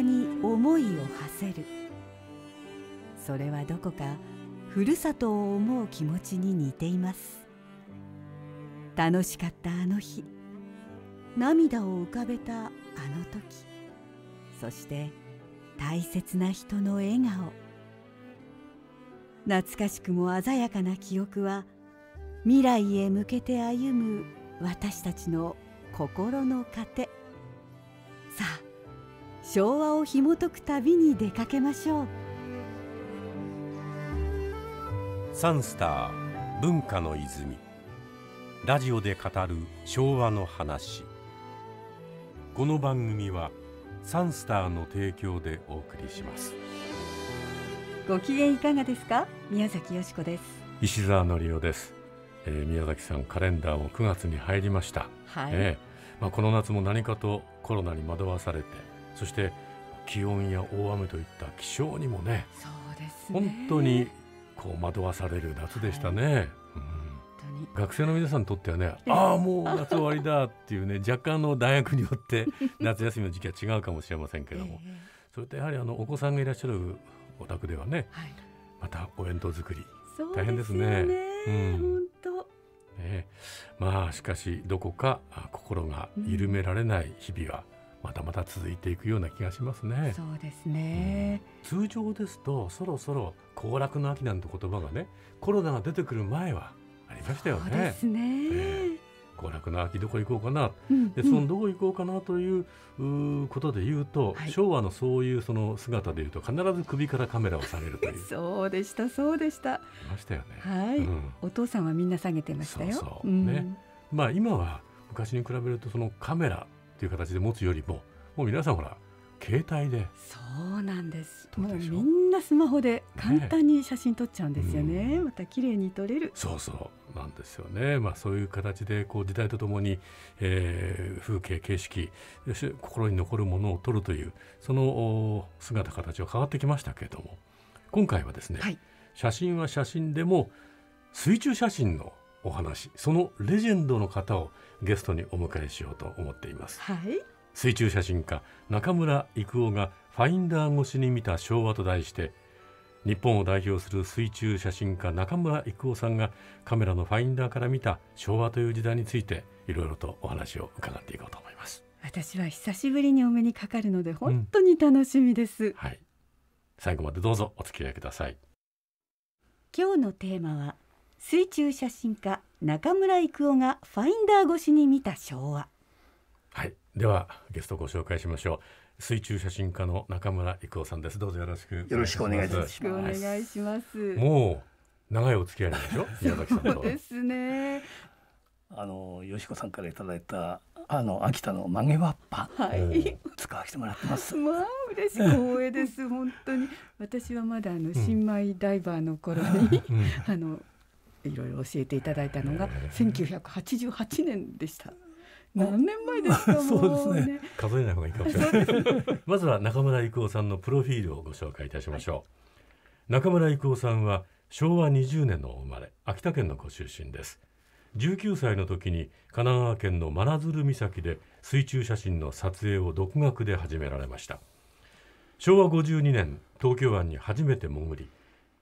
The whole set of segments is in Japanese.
に思いを馳せるそれはどこかふるさとを思う気持ちに似ています楽しかったあの日涙を浮かべたあの時そして大切な人の笑顔懐かしくも鮮やかな記憶は未来へ向けて歩む私たちの心の糧さあ昭和を紐解く旅に出かけましょうサンスター文化の泉ラジオで語る昭和の話この番組はサンスターの提供でお送りしますご機嫌いかがですか宮崎よしこです石澤則夫です、えー、宮崎さんカレンダーも9月に入りました、はい、えー、まあ、この夏も何かとコロナに惑わされてそして気温や大雨といった気象にもねそうですね本当にこう惑わされる夏でしたね。はい、学生の皆さんにとってはね、ああもう夏終わりだっていうね、若干の大学によって 夏休みの時期は違うかもしれませんけども、えー、それとやはりあのお子さんがいらっしゃるお宅ではね、はい、またお弁当作り、大変ですね。ね、まあしかしどこか心が緩められない日々はまだまだ続いていくような気がしますね。そうですね、うん、通常ですとそろそろ行楽の秋なんて言葉がねコロナが出てくる前はありましたよね。ですね、えー、行楽の秋どこ行こうかな、うん、でそのどこ行こうかなということで言うと、うん、昭和のそういうその姿でいうと必ず首からカメラをされるという そうでしたそうでしたましたよねはい、うん、お父さんはみんな下げてましたよそうそう、ねまあ今は昔に比べるとそのカメラていう形で持つよりももう皆さんほら携帯でそうなんですもうみんなスマホで簡単に写真撮っちゃうんですよね、ねうん、また綺麗に撮れるそうそうなんですよねまあそういう形でこう時代とともに、えー、風景景色心に残るものを撮るというその姿形は変わってきましたけれども今回はですね、はい、写真は写真でも水中写真のお話そのレジェンドの方をゲストにお迎えしようと思っています、はい、水中写真家中村郁夫がファインダー越しに見た昭和と題して日本を代表する水中写真家中村郁夫さんがカメラのファインダーから見た昭和という時代についていろいろとお話を伺っていこうと思います私は久しぶりにお目にかかるので本当に楽しみです、うん、はい。最後までどうぞお付き合いください今日のテーマは水中写真家中村育夫がファインダー越しに見た昭和はいではゲストご紹介しましょう水中写真家の中村育夫さんですどうぞよろしくよろしくお願いしますお願いします、もう長いお付き合いでしょ 宮崎さんとそうですねあのよしこさんからいただいたあの秋田の曲げわっぱ、はい、使わせてもらってます。まあ嬉しい光栄です本当に。私はまだあの新米ダイバーの頃に、うん、あのいろいろ教えていただいたのが1988年でした。何年前ですか そうですね、ね、数えない方がいいかもしれないまずは中村郁夫さんのプロフィールをご紹介いたしましょう、はい、中村郁夫さんは昭和20年の生まれ秋田県のご出身です19歳の時に神奈川県の真鶴岬で水中写真の撮影を独学で始められました昭和52年東京湾に初めて潜り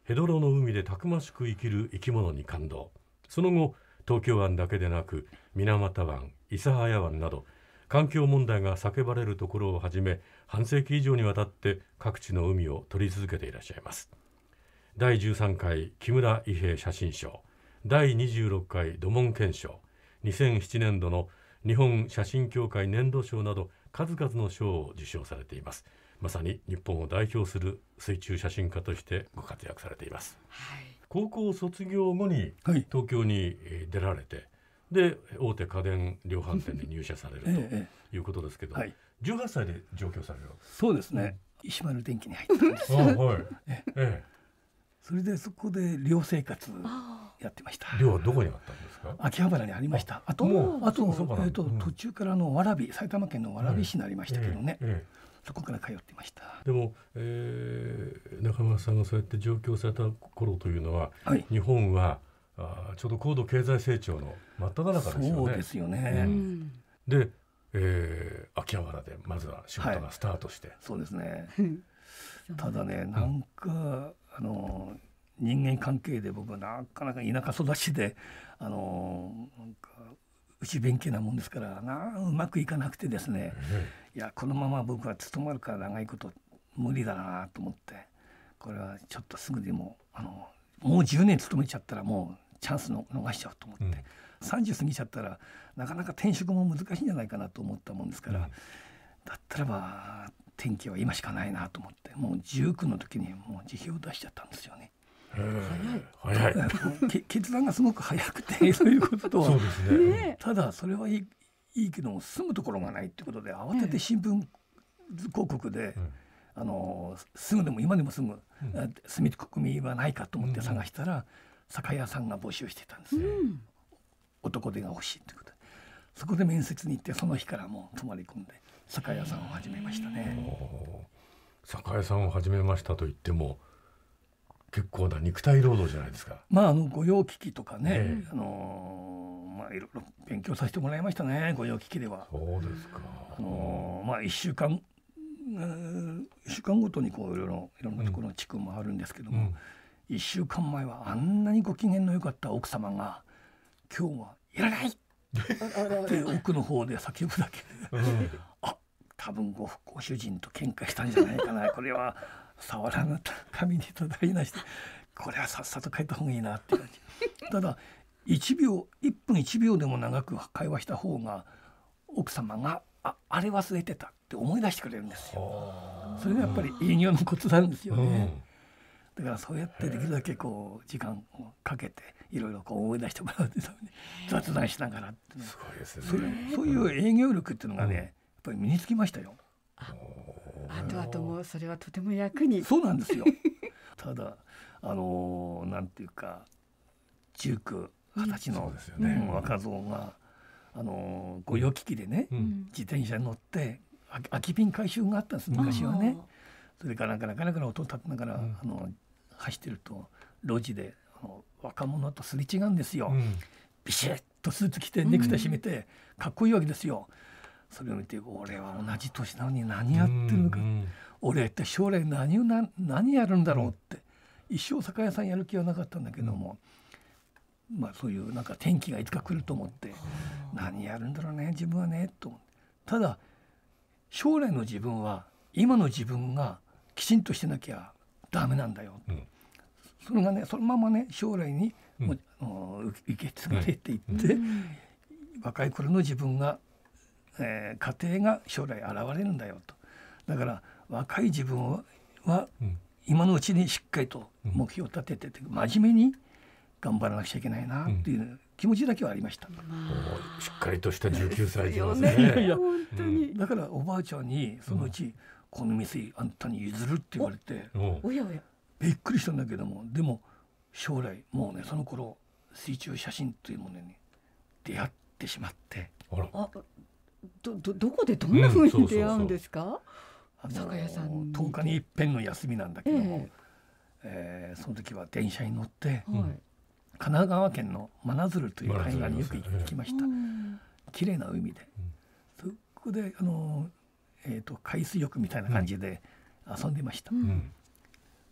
ヘドロの海でたくましく生きる生き物に感動その後東京湾だけでなく水俣湾諫早湾など環境問題が叫ばれるところをはじめ半世紀以上にわたって各地の海を撮り続けていらっしゃいます第13回木村伊兵写真賞第26回土門憲章2007年度の日本写真協会年度賞など数々の賞を受賞されていますまさに日本を代表する水中写真家としてご活躍されています、はい、高校卒業後に東京に出られて、はい、で大手家電量販店に入社されるええということですけど、はい、18歳で上京されるそうですね、石丸電機に入ったんですはい、ええ、それでそこで寮生活やってました寮はどこにあったんですか秋葉原にありましたあともあと,、えーと、うん、途中からの蕨埼玉県の蕨市になりましたけどね、えええそこから通ってましたでも、えー、中村さんがそうやって上京された頃というのは、はい、日本はあちょうど高度経済成長の真っ只中ですよね。そうですよね、うん、で、えー、秋葉原でまずは仕事がスタートして、はい、そうですね ただねなんか、あの人間関係で僕はなかなか田舎育ちであのなんかうち弁慶なもんですからなうまくいかなくてですね、うん、いやこのまま僕は務まるから長いこと無理だなと思ってこれはちょっとすぐでもあのもう10年勤めちゃったらもうチャンスの逃しちゃうと思って、うん、30過ぎちゃったらなかなか転職も難しいんじゃないかなと思ったもんですから、うん、だったらば転機は今しかないなと思ってもう19の時にもう辞表を出しちゃったんですよね。早い早い 決断がすごく早くてということはそうですね、ね、ただそれはいいいいけど住むところがないってことで慌てて新聞広告で、うん、あのすぐでも今でも住む、うん、住み込みはないかと思って探したら、うん、酒屋さんが募集してたんですよ、うん、男手が欲しいってことでそこで面接に行ってその日からもう泊まり込んで酒屋さんを始めましたね。酒屋さんを始めましたと言っても結構な肉体労働じゃないですか。まああの御用聞きとかね、ええ、あのー、まあいろいろ勉強させてもらいましたね御用聞きでは。そうですか。あのー、まあ一週間、えー、一週間ごとにこういろいろいろんなところの地区もあるんですけども、一、うん、1週間前はあんなにご機嫌の良かった奥様が今日はいらない。って奥の方で叫ぶだけで、うん、あ多分ごご主人と喧嘩したんじゃないかな これは触らな紙にただいなしてこれはさっさと帰った方がいいなって感じただ1秒1分1秒でも長く会話した方が奥様がああれ忘れてたって思い出してくれるんですよそれがやっぱり営業のコツなんですよね、うん、だからそうやってできるだけこう時間をかけていろいろこう思い出してもらうって雑談しながらって、ね、すごいですねそういう営業力っていうのがね、うんっぱり身につきましたよ。あと後ともそれはとても役にそうなんですよ ただあのなんていうか19二十歳の、ねうん、若造があの御用聞きでね、うん、自転車に乗って空き瓶回収があったんです昔はね。それからなかなかなかなか音を立てながら、あの走ってると路地であの若者とすれ違うんですよ。ビシッとスーツ着てネクタイ締めて、かっこいいわけですよ。それを見て俺は同じ年なのに何やってるのか、うんうん、俺っ一体将来何をな何やるんだろうって、うん、一生酒屋さんやる気はなかったんだけども、うん、まあそういうなんか天気がいつか来ると思って、うん、何やるんだろうね自分はねとただ将来の自分は今の自分がきちんとしてなきゃダメなんだよ、それがねそのままね将来にも、もう受け継がれていって、はい、若い頃の自分がえー、家庭が将来現れるんだよとだから若い自分は今のうちにしっかりと目標を立てて真面目に頑張らなくちゃいけないなっていう気持ちだけはありました、うん、しっかりとした19歳でいやいや本当に、だからおばあちゃんにそのうち、この店あんたに譲るって言われておやおやびっくりしたんだけどもでも将来もうねその頃水中写真というものに出会ってしまってあらどどどこでどんなふうに出会うんですか、酒屋さん10日に一遍の休みなんだけども、ええその時は電車に乗って、神奈川県の真鶴という海岸によく行きました、綺麗な海で、そこであの、えー、と海水浴みたいな感じで遊んでました、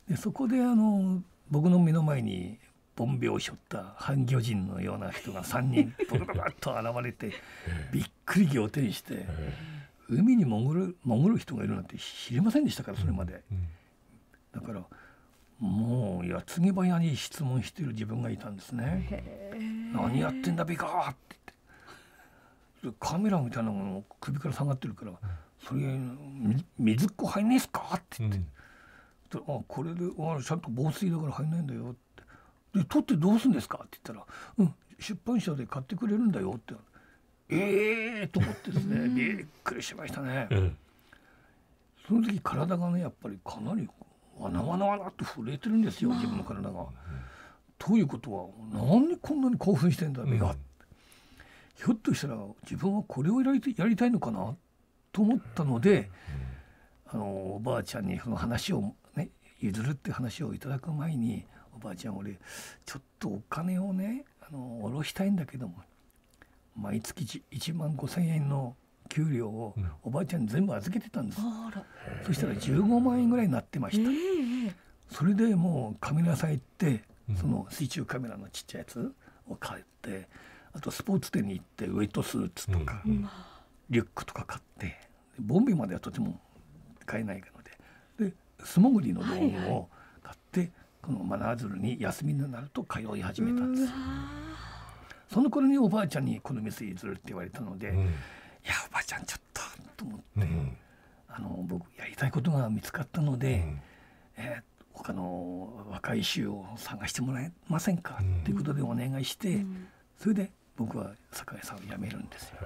でそこであの僕の目の前に本病しょった半魚人のような人が3人ドカドカっと現れてびっくり仰天して。海に潜る潜る人がいるなんて知りませんでしたからそれまで、だからもう矢継ぎ早に質問してる自分がいたんですね「何やってんだビカー!」って言ってカメラみたいなものを首から下がってるから「それ水っこ入んねえっすか?」って言って「うあこれでちゃんと防水だから入んないんだよ」ってで取ってどうすんですか?」って言ったら「うん出版社で買ってくれるんだよ」ってええー、と思ってですねびっくりしましたね。うん、その時体がねやっぱりかなりわなわなわなって震えてるんですよ自分の体が。ということは何でこんなに興奮してんだ目が、うん、ひょっとしたら自分はこれをやりやりたいのかなと思ったので、あのおばあちゃんにその話を、ね、譲るって話をいただく前に「おばあちゃん俺ちょっとお金をねあの下ろしたいんだけども毎月1万5,000円の給料をおばあちゃん全部預けてたんです、うん、そしたら15万円ぐらいになってました、えー、それでもうカメラさん行ってその水中カメラのちっちゃいやつを買ってあとスポーツ店に行ってウエットスーツとか、うん、リュックとか買ってボンビまではとても買えないのでで素潜りの道具を買って、はいはいこのズ鶴に休みになると通い始めたんですその頃におばあちゃんにこの店譲るって言われたので、うん、いやおばあちゃんちょっとと思って、うん、あの僕やりたいことが見つかったので、うん、えー、他の若い衆を探してもらえませんか、ということでお願いして、それで僕は酒井さんを辞めるんですよ。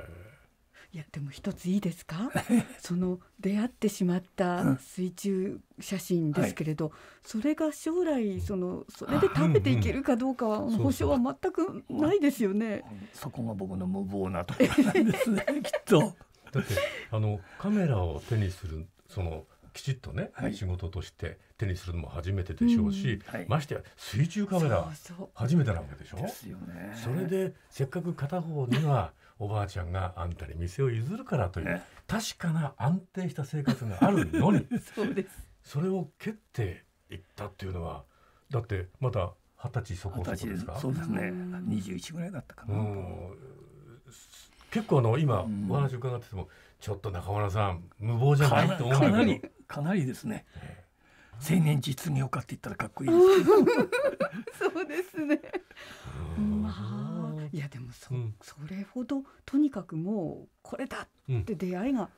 いやでも一ついいですか その出会ってしまった水中写真ですけれど、うんはい、それが将来そのそれで食べていけるかどうかは保証は全くないですよね。そこが僕の無謀なところなんですね きっと。だってあのカメラを手にするそのきちっとね、はい、仕事として手にするのも初めてでしょうし、うんはい、ましてや水中カメラ初めてなわけでしょそそ、ね、それでせっかく片方にはおばあちゃんがあんたに店を譲るからという確かな安定した生活があるのに そうですそれを蹴っていったっていうのはだってまだ二十歳そこそこですかそうですね21ぐらいだったかな結構あの今お話を伺っててもちょっと中村さん無謀じゃないと思うかなりかなりですね、えー、青年実業家って言ったらかっこいいですけど そうですねまあいやでもそうん、それほどとにかくもうこれだって出会いが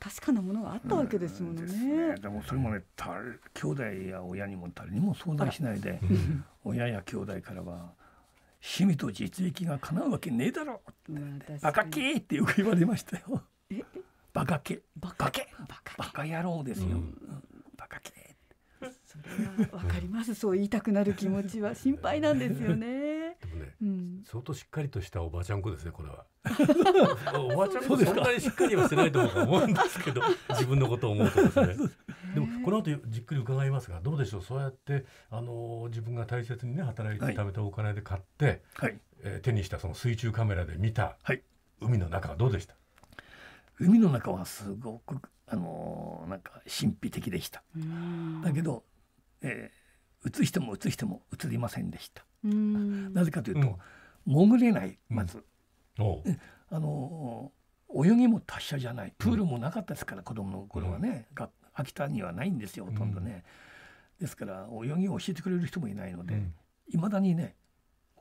確かなものがあったわけですもんね。うんうん、で、ね、もそれもねた兄弟や親にも誰にも相談しないで、親や兄弟からは「趣味と実益がかなうわけねえだろ」って「バカけ!」ってよく言われましたよ。バカけバカけバカ野郎ですよ。うんわかります そう言いたくなる気持ちは心配なんですよね。でもね、うん、相当しっかりとしたおばちゃん子ですねこれは。おばちゃん子そんなにしっかりはしてないと思うんですけど 自分のことを思うとですね。でもこの後じっくり伺いますがどうでしょうそうやってあの自分が大切にね働いて食べたお金で買って、はい、えー、手にしたその水中カメラで見た、はい、海の中はどうでした海の中はすごくあのー、なんか神秘的でした。だけどえー、うつ人も打つ人もうりませんでした。なぜかというと、潜れないまず、あの泳ぎも達者じゃないプールもなかったですから、うん、子供の頃はね、うん、秋田にはないんですよほとんどね、うん、ですから泳ぎを教えてくれる人もいないのでいま、うん、だにね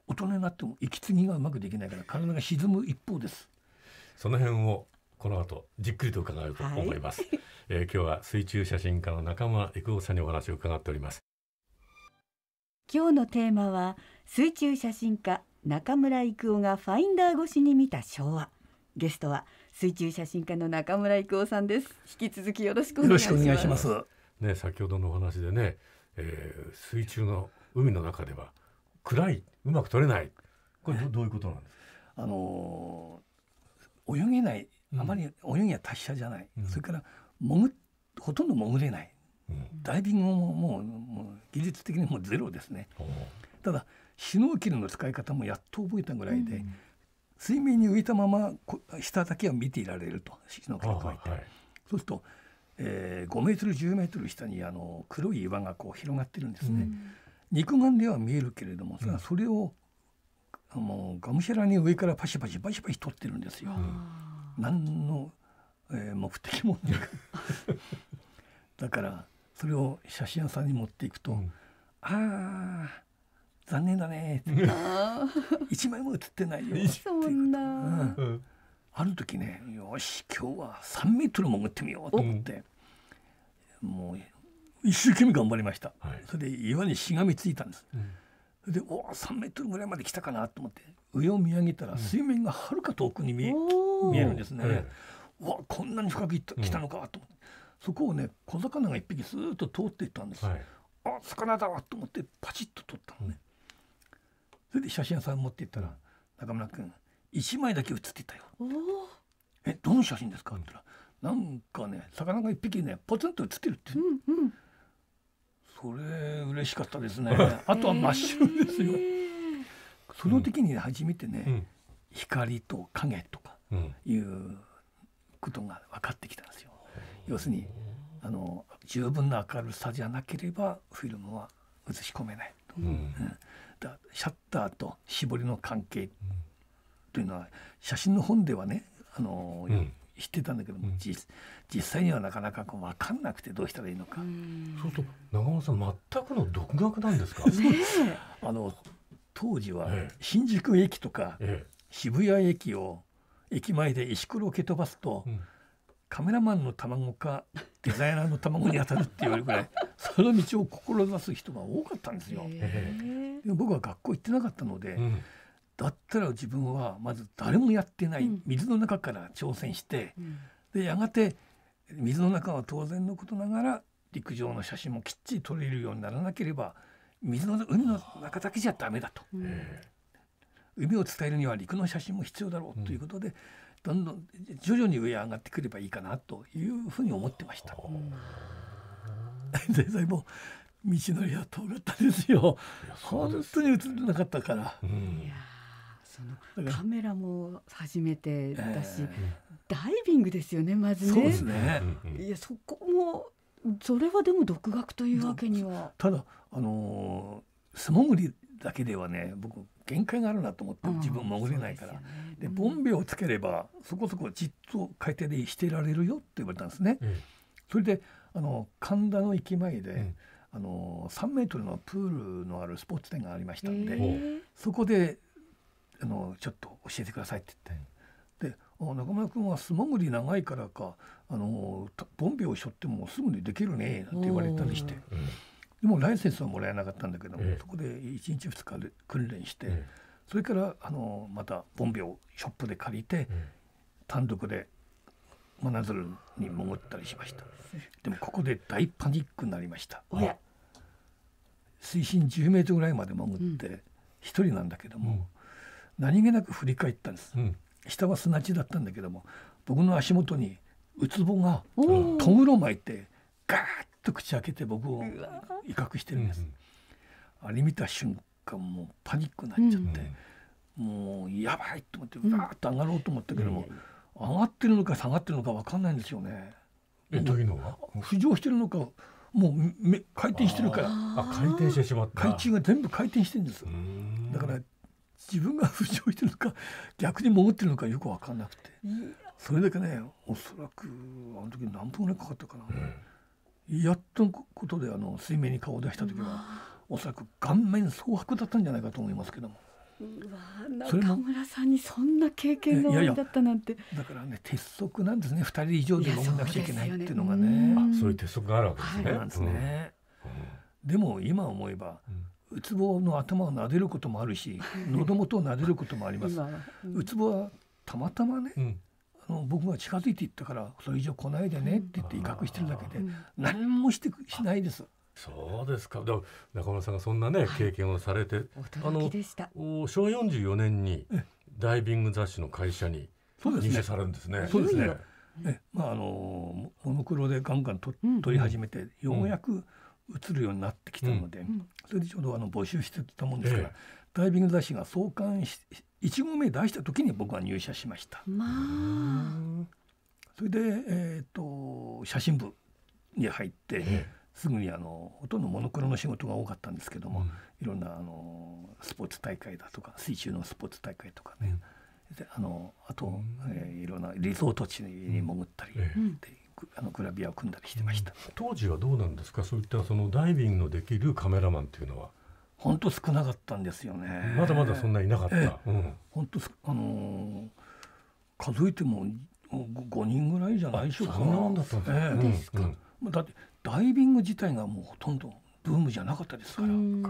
大人になっても息継ぎがうまくできないから体が沈む一方ですその辺をこの後じっくりと伺うと思います、はいえー、今日は水中写真家の中村育夫さんにお話を伺っております今日のテーマは水中写真家中村育夫がファインダー越しに見た昭和ゲストは水中写真家の中村育夫さんです引き続きよろしくお願いしますししお願いますね先ほどのお話でね、えー、水中の海の中では暗いうまく撮れないこれどういうことなんですかあのー、泳げないあまり泳ぎは達者じゃない、うん、それから潜ほとんど潜れない、うん、ダイビングももうもう技術的にもゼロですね、ただシュノーケルの使い方もやっと覚えたぐらいで、うん、水面に浮いたまま下だけは見ていられるとシュノーケル加えて、はい、そうすると、えー、5メートル10メートル下にあの黒い岩がこう広がってるんですね、うん、肉眼では見えるけれどもそれはそれを、あのがむしゃらに上からパシパシパシパシ取ってるんですよ。何のえー、目的もだからそれを写真屋さんに持っていくと「うん、ああ残念だね」って「一枚も写ってないよ」ってそんな、うん、ある時ね「よし今日は3メートル潜ってみよう」と思って、うん、もう一生懸命頑張りました、はい、それで岩にしがみついたんです、うん、でお3メートルぐらいまで来たかなと思って上を見上げたら水面がはるか遠くに見え,、見えるんですね、わこんなに深くた来たのかと思って、そこをね小魚が一匹スーッと通っていったんです、はい、あ魚だわと思ってパチッと取ったのね、それで写真屋さん持っていったら「中村君1枚だけ写ってたよ」えどの写真ですか?」って言ったら「なんかね魚が一匹ねポツンと写ってる」って、うんうん、それ嬉しかったですねあとは真っ白ですよ。その時に初めてね、うん、光と影とかいうことが分かってきたんですよ。要するにあの十分な明るさじゃなければフィルムは映し込めないと、うんうん、だシャッターと絞りの関係というのは写真の本ではねあの、うん、知ってたんだけども、実実際にはなかなかこう分かんなくてどうしたらいいのか。そうすると長尾さん全くの独学なんですか あの当時は新宿駅とか渋谷駅を駅前で石ころを蹴飛ばすと、うん、カメラマンの卵かデザイナーの卵に当たるって言われるぐらい その道を志す人が多かったんですよ。でも僕は学校行ってなかったので、うん、だったら自分はまず誰もやってない水の中から挑戦して、でやがて水の中は当然のことながら陸上の写真もきっちり撮れるようにならなければ水の海の中だけじゃダメだと。海を伝えるには陸の写真も必要だろうということで、どんどん徐々に上へ上がってくればいいかなというふうに思ってました。全然もう道のりは遠かったですよ。本当に映ってなかったから。そのカメラも初めてだし、えー、ダイビングですよねまずね。ねいやそこもそれはでも独学というわけには。ただあの素潜りだけではね僕限界があるなと思って自分潜れないから、うん、で、ね、ボンベをつければそこそこじっと海底でしてられるよって言われたんですね。うん、それであの神田の駅前で、うん、あの3メートルのプールのあるスポーツ店がありましたんでそこであのちょっと教えてくださいって言って。で中村君は素潜り長いからかあのボンベを背負ってもすぐにできるねなんて言われたりして、でもライセンスはもらえなかったんだけども、そこで1日2日で訓練して、それからあのまたボンベをショップで借りて、単独で真鶴に潜ったりしましたでもここで大パニックになりました水深10メートルぐらいまで潜って一人なんだけども、何気なく振り返ったんです、下は砂地だったんだけども僕の足元にウツボがトムロ巻いてガーッと口開けて僕を威嚇してるんです。あれ見た瞬間もうパニックになっちゃって、もうやばいと思ってわーっと上がろうと思ったけども、上がってるのか下がってるのか分かんないんですよね。えというのは浮上してるのかもうめ回転してるからあ回転してしまった回中が全部回転してるんですだから自分が浮上してるのか逆に潜ってるのかよく分かんなくてそれだけねおそらくあの時何分ぐらいかかったかな、うんやっとことであの水面に顔を出した時は、おそらく顔面蒼白だったんじゃないかと思いますけども。中村さんにそんな経験がだったなんてだからね鉄則なんですね二人以上で飲まなくちゃいけないっていうのがねそういう鉄則があるわけですね、はい、でも今思えば、うつぼの頭を撫でることもあるし喉元を撫でることもあります、うつぼはたまたまね、うんあの僕が近づいていったからそれ以上来ないでねって言って威嚇してるだけで何もしてしないです。そうですか。中村さんがそんなね、はい、経験をされて、あの昭和44年にダイビング雑誌の会社に入社されるんですね。そうですね。まああのモノクロでガンガンと撮り始めて、ようやく映るようになってきたので、うん、それでちょうどあの募集してたもんですから、ええ、ダイビング雑誌が創刊し一号目出した時に僕は入社しました。まあ、それで、えーと、写真部に入って、ええ、すぐにあのほとんどモノクロの仕事が多かったんですけども、うん、いろんなあのスポーツ大会だとか水中のスポーツ大会とかね、うん、あのあと、うえー、いろんなリゾート地に潜ったり、ええあのグラビアを組んだりしてました、当時はどうなんですかそういったそのダイビングのできるカメラマンっていうのは本当少なかったんですよね。まだまだそんなにいなかった。本当、あの数えても五人ぐらいじゃないでしょうか。そんなもんだったんですか。だってダイビング自体がもうほとんどブームじゃなかったですから。でも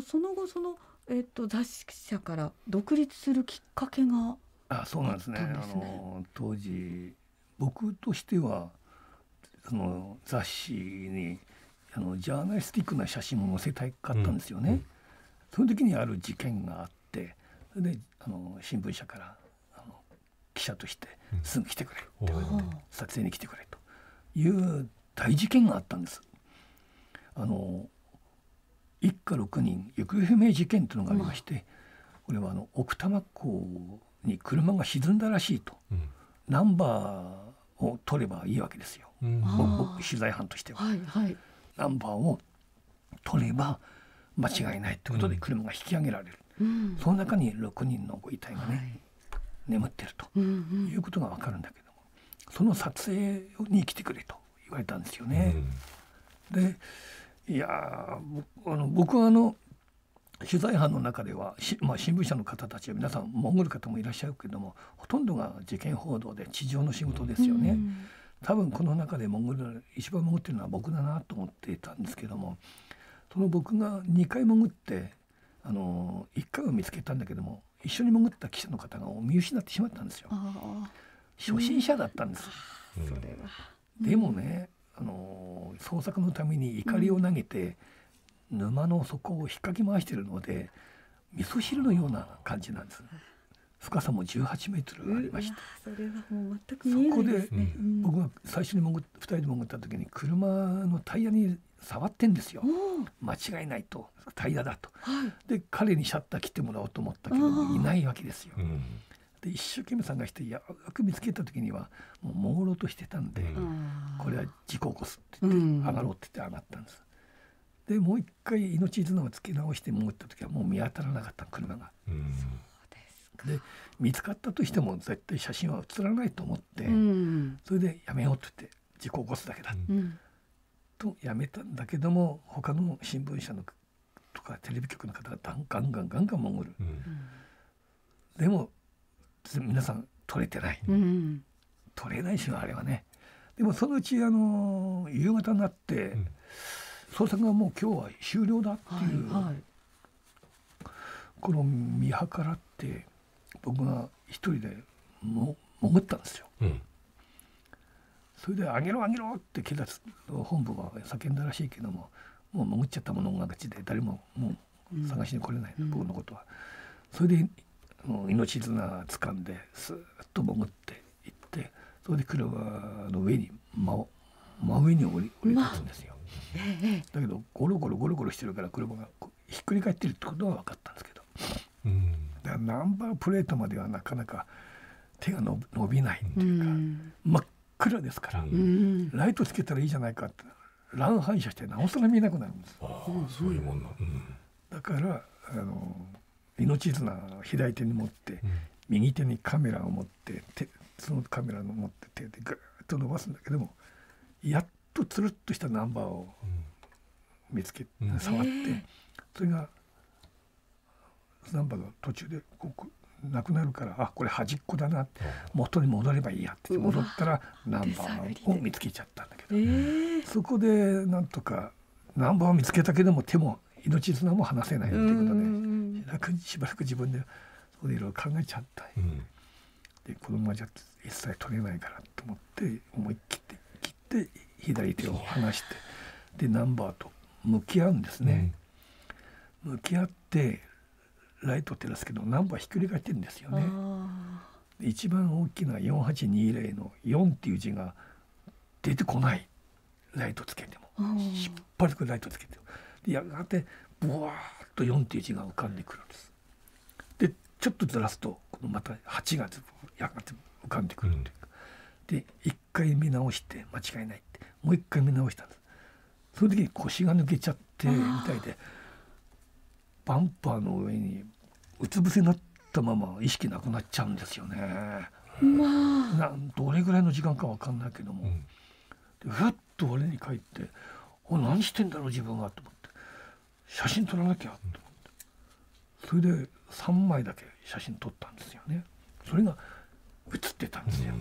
その後そのえっと雑誌社から独立するきっかけがあそうなんですね。あの当時僕としてはその雑誌にあのジャーナリスティックな写真も載せたかったんですよね。うん、その時にある事件があってであの新聞社からあの記者としてすぐ来てくれって言われて、撮影に来てくれという大事件があったんです。あの一家6人行方不明事件というのがありまして、これはあの奥多摩港に車が沈んだらしいと、うん、ナンバーを取ればいいわけですよ、うん、取材班としては。はいはいナンバーを取れば間違いないということで車が引き上げられる、うん、その中に6人のご遺体がね、はい、眠ってると、いうことが分かるんだけどもその撮影に来てくれと言われたんですよね。うん、でいやあの僕はあの取材班の中では、まあ、新聞社の方たちは皆さん潜る方もいらっしゃるけどもほとんどが事件報道で地上の仕事ですよね。うん多分この中で潜る一番潜ってるのは僕だなと思っていたんですけどもその僕が2回潜ってあの1回は見つけたんだけども一緒に潜った記者の方が見失ってしまったんですよ。初心者だったんです、うん、でもねあの捜索のために怒りを投げて、沼の底を引っかき回してるので味噌汁のような感じなんです。深さも18メートルありました。それはもう全く見えないですね。僕が最初に潜二人で潜った時に車のタイヤに触ってんですよ。間違いないとタイヤだと。はい、で彼にシャッター切ってもらおうと思ったけどいないわけですよ。うん、で一生懸命探してやうく見つけた時にはもう朦朧としてたんで、うん、これは事故起こすって言って、うん、上がろうって言って上がったんです。でもう一回命綱をつけ直して潜った時はもう見当たらなかった車が。うんで見つかったとしても絶対写真は写らないと思って、うん、それでやめようって言って事故を起こすだけだ、うん、とやめたんだけども他の新聞社のとかテレビ局の方がガンガンガンガン潜る、うん、でも皆さん撮れてない、うん、撮れないしあれはねでもそのうちあの夕方になって、捜索がもう今日は終了だっていう、はいはい、この見計らって僕が一人でも潜ったんですよ。うん、それで「あげろあげろ!」って警察の本部は叫んだらしいけどももう潜っちゃったものが勝ちで誰ももう探しに来れない、うん、僕のことは。それでもう命綱掴んですっと潜っていってそれで車の上に真真上に降り降り立つんですよ。だけどゴロゴロゴロゴロしてるから車がひっくり返ってるってことは分かったんですけど。うんナンバープレートまではなかなか手が伸びないっていうか、うん、真っ暗ですから、うん、ライトつけたらいいじゃないかって乱反射してなおさら見えなくなるんです。あそういうもんな、うん、だからあの命綱を左手に持って、右手にカメラを持って手そのカメラの持って手でグッと伸ばすんだけどもやっとつるっとしたナンバーを見つけ、触って、それが難波が途中でこくなくなるからあこれ端っこだな元に戻ればいいやって戻ったらナンバーを見つけちゃったんだけど、えー、そこでなんとかナンバーを見つけたけども手も命綱も離せないっていうことでしばらく自分でいろいろ考えちゃった、うん、で子供はじゃ一切取れないからと思って思い切って切って左手を離してでナンバーと向き合うんですね。うん、向き合ってライトって言うんですけどナンバーひっくり返ってるんですよね。一番大きな4820の4っていう字が出てこないライトつけても引っ張るライトつけてもやがてブワーッと4っていう字が浮かんでくるんです。でちょっとずらすとこのまた8がやがて浮かんでくるというん、で一回見直して間違いないってもう一回見直したんです。その時に腰が抜けちゃってみたいで。バンパーの上にうつ伏せになったまま意識なくなっちゃうんですよね。まあ、などれぐらいの時間かわかんないけども、うん、ふっと俺に帰って「お何してんだろう自分は」と思って写真撮らなきゃと思ってそれで3枚だけ写真撮ったんですよね。それが写ってたんですよ。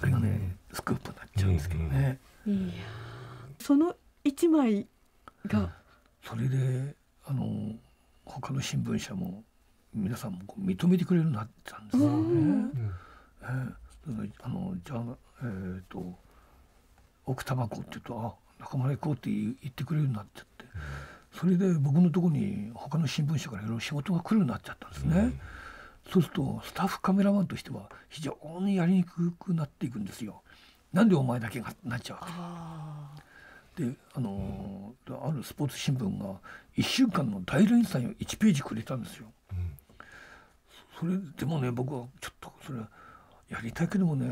それがね、スクープになっちゃうんですけどね。うんうん、その1枚が、うん、それであの他の新聞社も皆さんも認めてくれるようになってたんですよね。えー、あのじゃあえっ、ー、と奥多摩湖って言うとあ中村行こうって言ってくれるようになっちゃって、それで僕のとこに他の新聞社からいろいろ仕事が来るようになっちゃったんですね。うんそうするとスタッフカメラマンとしては非常にやりにくくなっていくんですよ。なんでお前だけがなっちゃうであの、あるスポーツ新聞が1週間の大連載を1ページくれたんですよ。それでもね僕はちょっとそれやりたいけどもね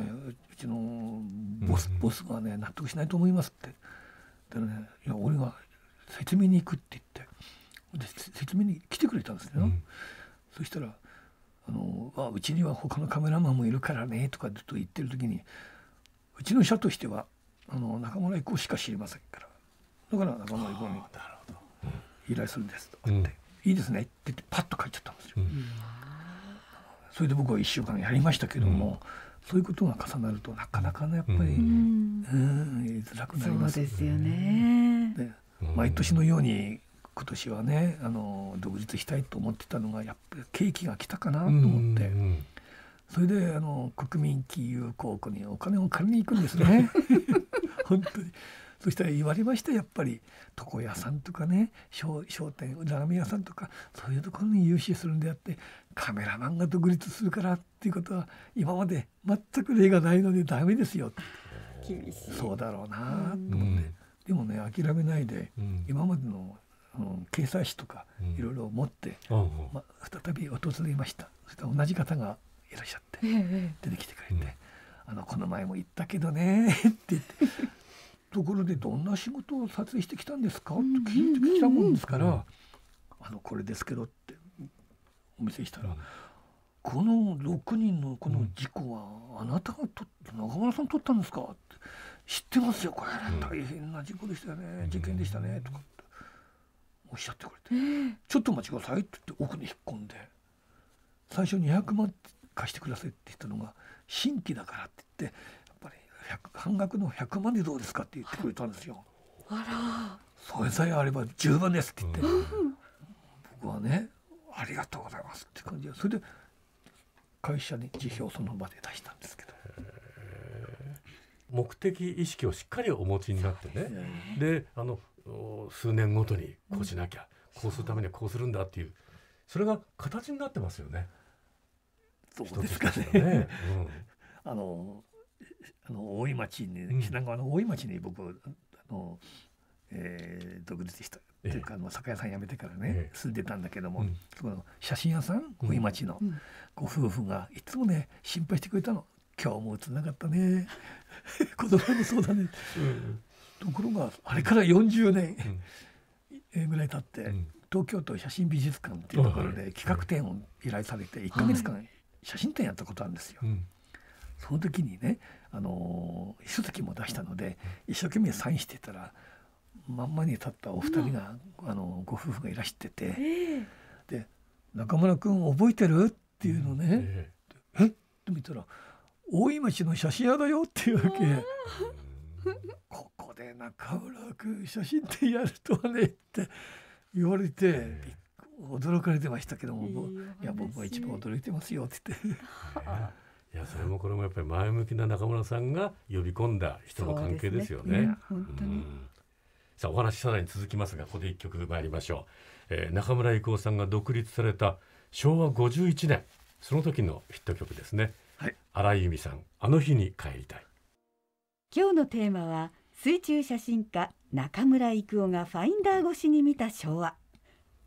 うちのボス,、ボスがね納得しないと思いますって。でねいや俺が説明に行くって言ってで説明に来てくれたんですね。そしたらあのあうちには他のカメラマンもいるからねとかずっと言ってる時にうちの社としてはあの中村郁夫しか知りませんからだから中村郁夫に依頼するんですとかって、いいですねって言ってパッと書いちゃったんですよ。それで僕は1週間やりましたけども、そういうことが重なるとなかなかねやっぱり、うん、うん辛くなりますですよね、毎年のように今年はねあの独立したいと思ってたのがやっぱり景気が来たかなと思って、うんうん、それであの国民金融公庫にお金を借りに行くんですね。本当にそしたら言われましたやっぱり床屋さんとかね商店ラーメン屋さんとかそういうところに融資するんであってカメラマンが独立するからっていうことは今まで全く例がないのでダメですよ厳しいそうだろうなと思って、うん、でもね諦めないで、うん、今までのうん、掲載誌とかいろいろ持って、うん、まあ、再び訪れましたそしたら同じ方がいらっしゃって、出てきてくれて、あのこの前も言ったけどね」って言って。ところでどんな仕事を撮影してきたんですか?」って聞いてきたもんですから「あのこれですけど」ってお見せしたら「この6人のこの事故はあなたがと中村さん撮ったんですか?」って「知ってますよこれ、大変な事故でしたよね事件でしたね」とかっておっしゃってくれて「ちょっと待ちください」って言って奥に引っ込んで最初200万貸してくださいって言ったのが新規だからって言ってやっぱり半額の100万でどうですかって言ってくれたんですよ。あらそれさえあれば十分ですって言って、うん、僕はねありがとうございますって感じでそれで会社に辞表その場で出したんですけど。目的意識をしっかりお持ちになってねであの数年ごとにこうしなきゃ、こうするためにはこうするんだっていうそれが形になってますよね。そうですかね。あのあの大井町に品川の大井町に僕、うん、あの、えー、独立したというか、あの酒屋さん辞めてからね、え、住んでたんだけども、うん、その写真屋さん大井町のご夫婦がいつもね心配してくれたの「今日も映んなかったね 子供もそうだね」ところがあれから40年、うん、ぐらい経って、東京都写真美術館っていうところで企画展を依頼されて1か月間写真展やったことあるんですよ。うん、その時にねあのー、書籍も出したので、うん、一生懸命サインしてたらまんまに立ったお二人が、うん、あのご夫婦がいらしてて「えー、で中村君覚えてる?」っていうのね「えー、えっ?」て見たら「大井町の写真屋だよ」っていうわけ。ここで中村君写真展やるとはねって言われてびっ驚かれてましたけども、いや僕は一番驚いてますよって言って。いやそれもこれもやっぱり前向きな中村さんが呼び込んだ人の関係ですよね。さあお話さらに続きますがここで一曲参りましょう、えー、中村郁夫さんが独立された昭和51年その時のヒット曲ですね、はい、新井由美さんあの日に帰りたい今日のテーマは水中写真家中村郁夫がファインダー越しに見た昭和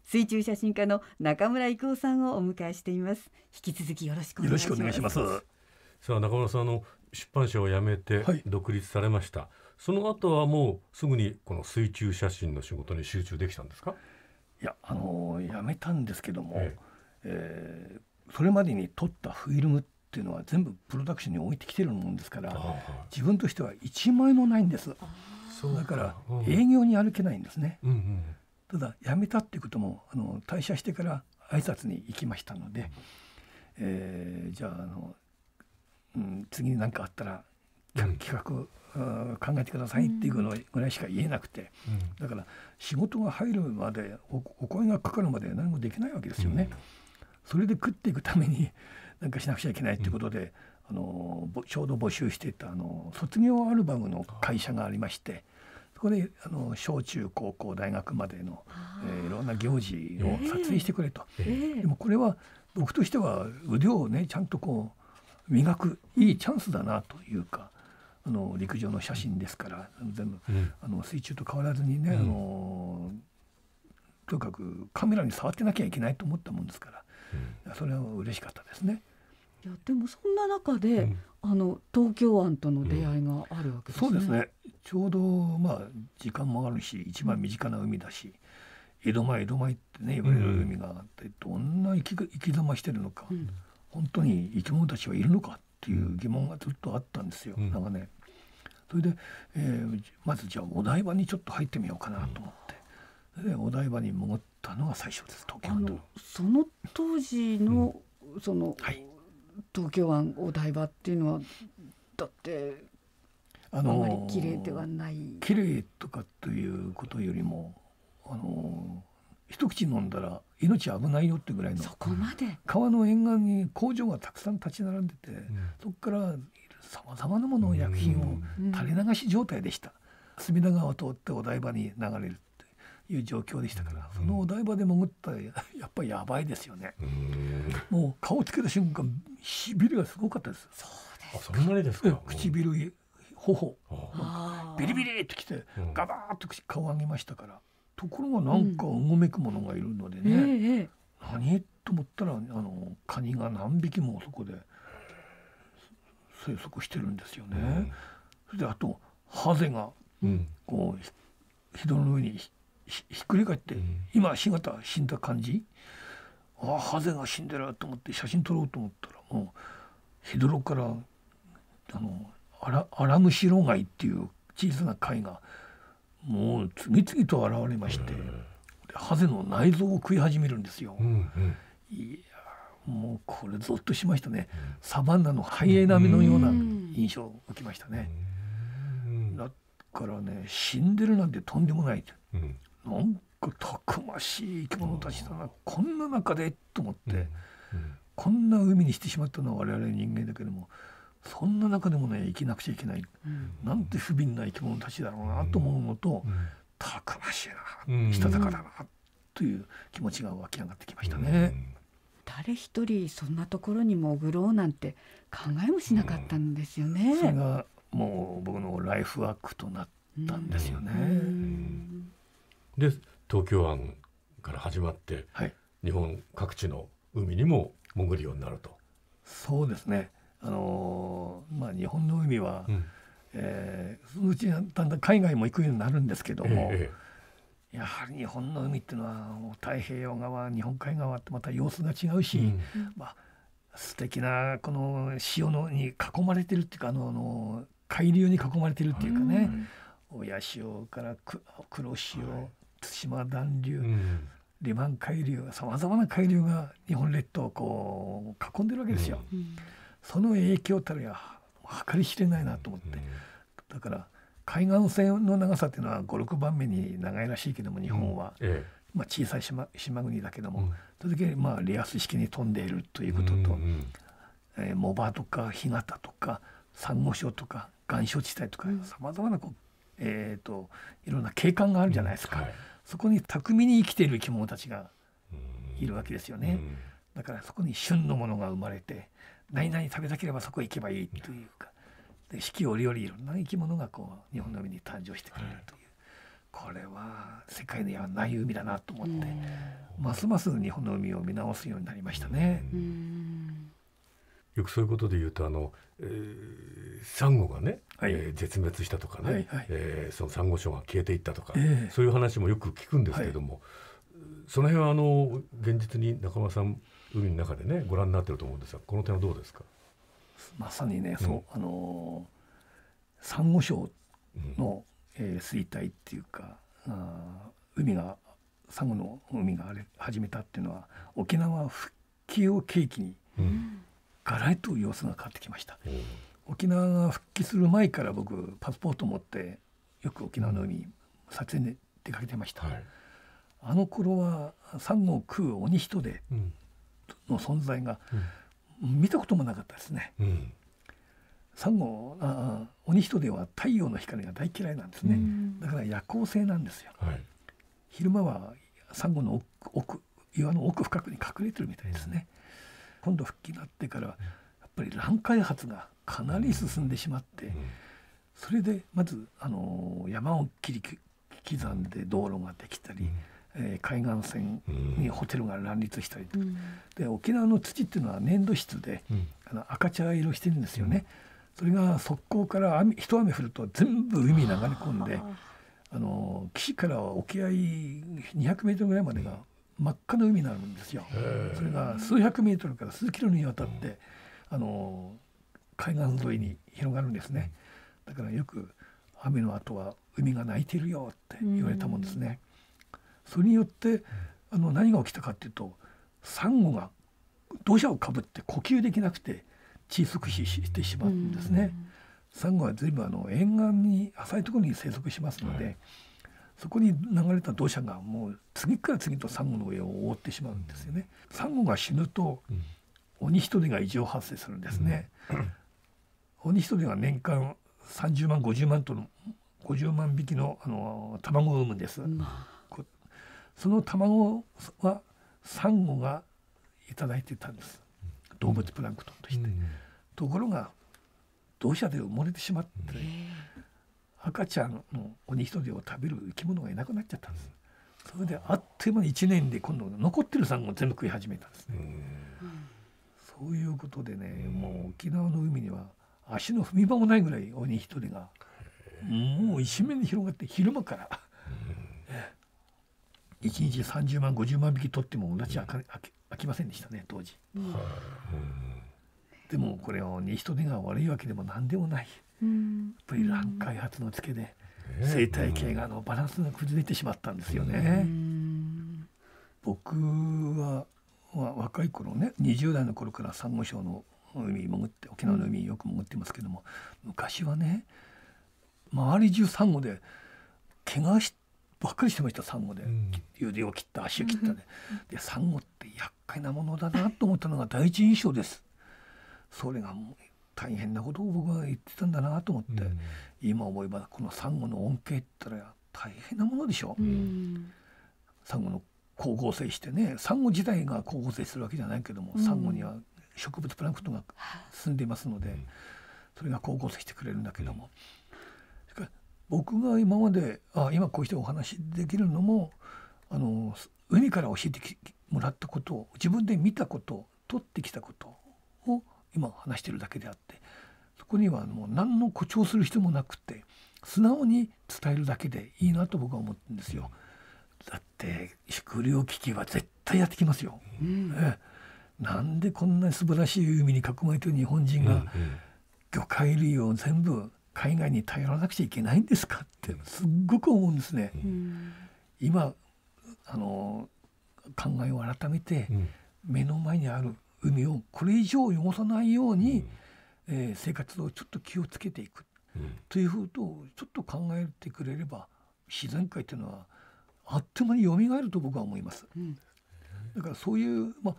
水中写真家の中村郁夫さんをお迎えしています引き続きよろしくお願いしますさあ中村さんの出版社を辞めて独立されました、はい、その後はもうすぐにこの水中写真の仕事に集中できたんですかいやあの辞めたんですけども、えええー、それまでに撮ったフィルムっていうのは全部プロダクションに置いてきてるもんですから、はい、自分としては一枚もないんですだから営業に歩けないんですね、うんうんただ辞めたっていうこともあの退社してから挨拶に行きましたので、えー、じゃああの、うん、次に何かあったら企画、考えてくださいっていうのぐらいしか言えなくて、うん、だから仕事が入るまでお声がかかるまで何もできないわけですよね。うん、それで食っていくために何 かしなくちゃいけないっていうことで、うん、あのちょうど募集していたあの卒業アルバムの会社がありまして。そこであの小中高校大学までの、えー、いろんな行事を撮影してくれと、えー、でもこれは僕としては腕をねちゃんとこう磨くいいチャンスだなというか。あの陸上の写真ですから全部、うん、あの水中と変わらずにね、うん、あのとにかくカメラに触ってなきゃいけないと思ったもんですから、うん、それは嬉しかったですね。いやでもそんな中で、うん、あの東京湾との出会いがあるわけですね。うん、そうですねちょうどまあ時間もあるし一番身近な海だし、江戸前江戸前ってね言われる海があって、どんな生き生きざましてるのか、うん、本当に生き物たちはいるのかっていう疑問がずっとあったんですよ、長年。それで、えー、まずじゃあお台場にちょっと入ってみようかなと思って。でお台場に潜ったのが最初です東京のその当時の、その、はい東京湾お台場っていうのはだってあのあまり綺麗ではない綺麗とかということよりもあの一口飲んだら命危ないよってぐらいのそこまで川の沿岸に工場がたくさん立ち並んでて、うん、そこからさまざまなものを薬品を垂れ流し状態でした、隅田川を通ってお台場に流れるいう状況でしたから、そのお台場で潜ったらやっぱりやばいですよね。もう顔つけた瞬間しびれがすごかったです。そうですか。唇頬ビリビリってきてガバーッと顔上げましたから、ところがなんかうごめくものがいるのでね、何と思ったらあのカニが何匹もそこで生息してるんですよね。それであとハゼがこう、うん、ひどの上にひっくり返って、うん、今日方死んだ感じああハゼが死んでると思って写真撮ろうと思ったらもうヘドロからあのアラアラムシロガイっていう小さな貝がもう次々と現れまして、ハゼの内臓を食い始めるんですよ。うんうん、いやもうこれゾッとしましたね、うん、サバンナのハイエナのような印象を受けましたね。だからね死んでるなんてとんでもない、うん、なんかたくましい生き物たちだなこんな中でと思って、うんうん、こんな海にしてしまったのは我々人間だけどもそんな中でもね生きなくちゃいけない、うん、なんて不憫な生き物たちだろうなと思うのと、たくましいなしたたかだなという気持ちが湧き上がってきましたね。誰一人そんなところに潜ろうなんて考えもしなかったんですよね。それがもう僕のライフワークとなったんですよね。で東京湾から始まって、はい、日本各地の海にも潜るようになると。そうですね。あのー、まあ日本の海は、うん、えー、うちだんだん海外も行くようになるんですけども、ええ、やはり日本の海っていうのは太平洋側日本海側ってまた様子が違うし、うん、まあ素敵なこの潮のに囲まれてるっていうかあのあの海流に囲まれてるっていうかね、親潮から黒潮、はい対馬暖流、リマン海流さまざまな海流が日本列島をこう囲んでるわけですよ。うん、その影響たるや計り知れないなと思って、だから海岸線の長さっていうのは56番目に長いらしいけども日本は、うんええ、まあ、小さい島島国だけども、うん、それだけまあレアス式に飛んでいるということと、うえモバとか干潟とかサンゴ礁とか岩礁地帯とかさまざまなこう、えーと、といろんな景観があるじゃないですか。うんはいそこに巧みに生きている生き物たちがいるわけですよね。だからそこに旬のものが生まれて何々食べたければそこへ行けばいいというかで四季折々いろんな生き物がこう日本の海に誕生してくれるという、これは世界のやはない海だなと思って、ますます日本の海を見直すようになりましたね。よくそういうことで言うとあのえー、サンゴがね、はい、えー、絶滅したとかね、はいはい、えー、そのサンゴ礁が消えていったとか、えー、そういう話もよく聞くんですけれども、はい、その辺はあの現実に中村さん海の中でねご覧になってると思うんですがこの点はどうですかまさにね、うん、そうあのー、サンゴ礁の、うん、えー、衰退っていうかあ海がサンゴの海が荒れ始めたっていうのは沖縄復帰を契機に、うんガラリと様子が変わってきました、うん、沖縄が復帰する前から僕パスポート持ってよく沖縄の海撮影で出かけてました、はい、あの頃はサ号空を鬼人での存在が見たこともなかったですね、うん、サンゴあ鬼人では太陽の光が大嫌いなんですね、うん、だから夜行性なんですよ、はい、昼間はサンゴの奥岩の奥深くに隠れてるみたいですね、うん今度復帰になってからやっぱり乱開発がかなり進んでしまって、それでまずあの山を切り刻んで道路ができたり。えー、海岸線にホテルが乱立したりうん、で沖縄の土っていうのは粘土質で、うん、あの赤茶色してるんですよね、うん、それが側溝から雨一雨降ると全部海に流れ込んであの岸からは沖合200メートルぐらいまでが真っ赤な海になるんですよ。それが数百メートルから数キロにわたって、あの海岸沿いに広がるんですね。だからよく雨の後は海が泣いてるよって言われたもんですね。それによってあの何が起きたかというと、サンゴが土砂をかぶって呼吸できなくて窒息死してしまうんですね。サンゴは全部あの沿岸に浅いところに生息しますので。そこに流れた土砂がもう次から次とサンゴの上を覆ってしまうんですよね。サンゴが死ぬと、鬼一人が異常発生するんですね。鬼一人が年間30万50万との50万匹のあの卵を産むんです、その卵はサンゴがだいてたんです動物プランクトンとして、ところが土砂で埋もれてしまって、ね、赤ちゃんの鬼ニヒを食べる生き物がいなくなっちゃったんです。それであっという間に1年で今度残ってるサンゴを全部食い始めたんですね。そういうことでねもう沖縄の海には足の踏み場もないぐらい鬼ニヒがもう一面に広がって昼間から1日30万50万匹取っても同じ飽ききませんでしたね当時。でもこれをニ人トが悪いわけでも何でもない。やっぱり開発のつけで生態系があのバランスが崩れてしまったんですよね。僕は若い頃ね20代の頃からサンゴ礁の海潜って沖縄の海よく潜ってますけども昔はね周り中サンゴで怪我しばっかりしてましたサンゴで、腕を切った足を切ったででサンゴって厄介なものだなと思ったのが第一印象です。それがもう大変なことを僕は言ってたんだなと思って、うん、今思えばこのサンゴの恩恵ったら大変なものでしょ。うん、サンゴの光合成してねサンゴ自体が光合成するわけじゃないけども、うん、サンゴには植物プランクトンが住んでいますので、それが光合成してくれるんだけども、僕が今まであ今こうしてお話できるのもあの海から教えてもらったことを自分で見たことを取ってきたこと今話してるだけであってそこにはもう何の誇張する人もなくて素直に伝えるだけでいいなと僕は思ってるんですよ。だって食糧危機は絶対やってきますよ。うん、えなんでこんなに素晴らしい海に囲まれてる日本人が魚介類を全部海外に頼らなくちゃいけないんですかってすっごく思うんですね。うん、今あの考えを改めて、目の前にある海をこれ以上汚さないように、うん、えー、生活をちょっと気をつけていく、うん、というふうとちょっと考えてくれれば自然界というのはあっという間に蘇ると僕は思います。うん、だからそういう、まあ、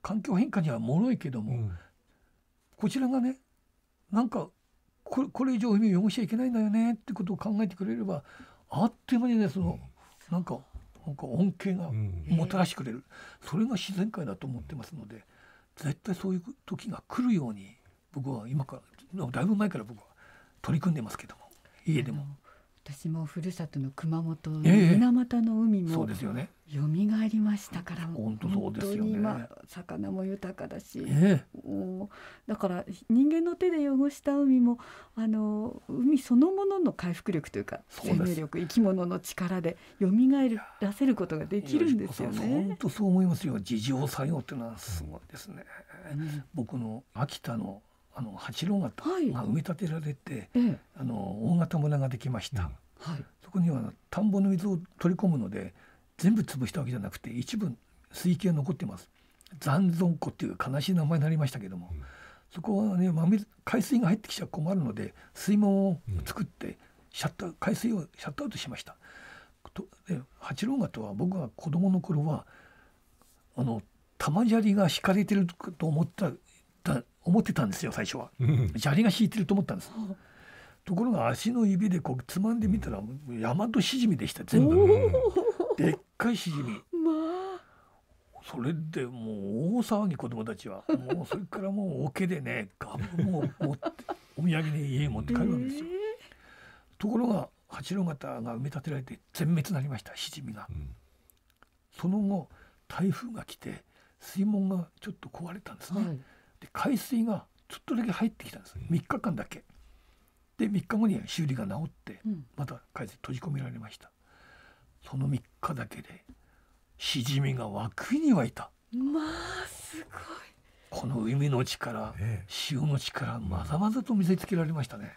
環境変化には脆いけども、こちらがねなんかこれこれ以上海を汚しちゃいけないんだよねってことを考えてくれればあっという間にねその、なんかなんか恩恵がもたらしてくれる、それが自然界だと思ってますので、絶対そういう時が来るように僕は今からだいぶ前から僕は取り組んでますけども家でも。私もふるさとの熊本水俣の海も、そうですよね、よみがえりましたから、本当そうですよね、まあ、魚も豊かだし、えー、だから人間の手で汚した海もあの海そのものの回復力というか生命力生き物の力でよみがえらせることができるんですよね。本当そう思いますよ自浄作用というのはすごいですね、うん、僕の秋田のあの八郎潟が埋め立てられて、はい、あの大型村ができました、はい、そこには田んぼの水を取り込むので全部潰したわけじゃなくて一部水系が残ってます残存湖っていう悲しい名前になりましたけども、うん、そこはね海水が入ってきちゃ困るので水門を作ってシャッター海水をシャットアウトしました。とで八郎潟は僕が子供の頃はあの玉砂利が敷かれてると思った思ってたんですよ最初は、砂利が引いてると思ったんです、ところが足の指でこうつまんでみたら大和しじみでした全部でっかいしじみ、まあ、それでもう大騒ぎ子供たちはもうそれからもう桶でねガブもう持ってお土産に家に持って帰るわけですよ、えー、ところが八郎方が埋め立てられて全滅になりましたしじみが、うん、その後台風が来て水門がちょっと壊れたんですね、はいで海水がちょっとだけ入ってきたんです3日間だけで3日後には修理が治ってまた海水閉じ込められました、うん、その3日だけでしじみが枠に湧いたまあすごいこの海の力、ええ、潮の力まざまざと見せつけられましたね、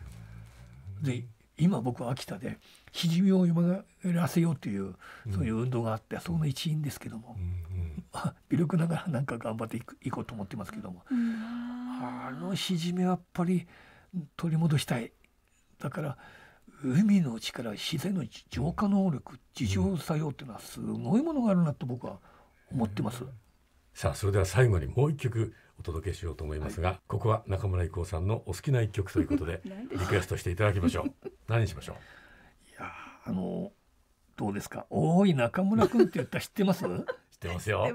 で今僕は秋田でしじみを読まらせようというそういう運動があってその一員ですけども、うん 微力ながらなんか頑張っていこうと思ってますけども、あのしじみはやっぱり取り戻したいだから海の力自然の浄化能力自浄作用っていうのはすごいものがあるなと僕は思ってます、うん、さあそれでは最後にもう一曲お届けしようと思いますが、はい、ここは中村郁夫さんのお好きな一曲ということで リクエストしていただきましょう何にしましょういやあのどうですか「おい中村君」って言った知ってますってますよ。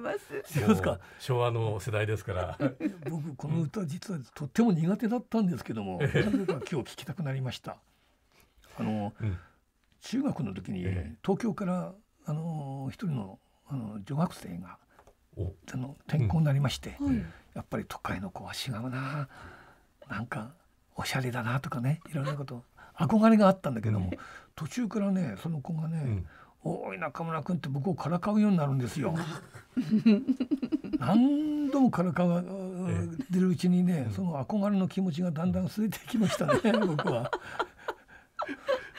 す昭和の世代ですから。僕この歌実はとっても苦手だったんですけども、今日聞きたくなりました。あの、うん、中学の時に東京からあの一人のあの女学生がその転校になりまして、うん、やっぱり都会の子は違うな、なんかおしゃれだなとかね、いろんなこと。憧れがあったんだけども、途中からねその子がね、おい中村君って僕をからかうようになるんですよ。何度もからかが出るうちにね、ええ、その憧れの気持ちがだんだん薄れてきましたね、僕は。わ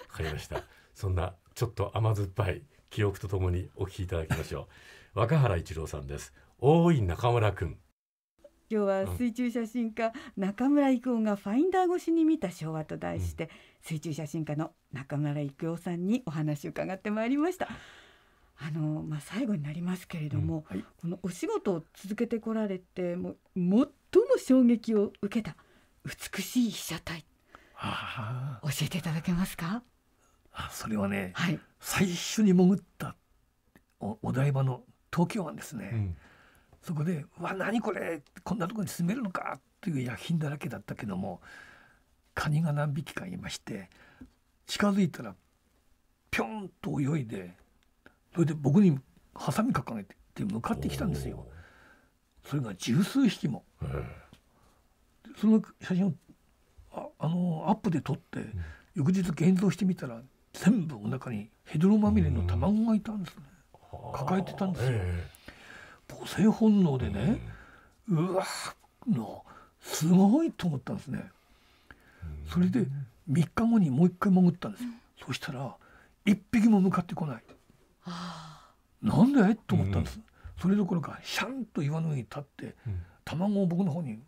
かりました。そんなちょっと甘酸っぱい記憶とともにお聞きいただきましょう。若原一郎さんです。大井中村君。今日は水中写真家中村郁夫がファインダー越しに見た昭和と題して、うん、水中写真家の中村郁夫さんにお話を伺ってまいりました。あのまあ、最後になりますけれども、うんはい、このお仕事を続けてこられても最も衝撃を受けた美しい被写体教えていただけますかあそれはね、はい、最初に潜ったお台場の東京湾ですね、うん、そこで「うわ何これこんなとこに住めるのか!」という薬品だらけだったけどもカニが何匹かいまして近づいたらぴょんと泳いでそれで僕にハサミ掲げてって向かってきたんですよ。それが十数匹も。その写真をああのアップで撮って、翌日現像してみたら全部お腹にヘドロまみれの卵がいたんですね。抱えてたんですよ。母性本能でね、うん、わのすごいと思ったんですね。それで3日後にもう一回潜ったんですよ。そしたら1匹も向かってこない。なんでと思ったんです。それどころかシャンと岩の上に立って、卵を僕の方に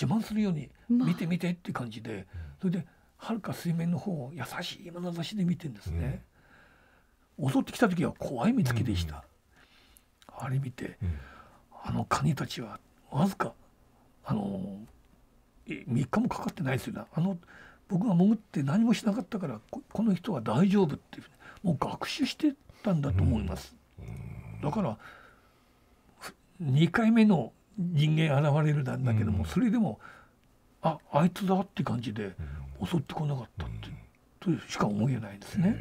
自慢するように見て見てって感じで、それではるか水面の方を優しい眼差しで見てんですね、うん、襲ってきた時は怖い見つけでした、あれ見て、うん、あのカニたちはわずかあの3日もかかってないですよねあの僕が潜って何もしなかったからこの人は大丈夫っていうもう学習してたんだと思います、うん、だから2回目の人間現れるなんだけども、うん、それでもああいつだって感じで襲ってこなかったって、としか思えないですね。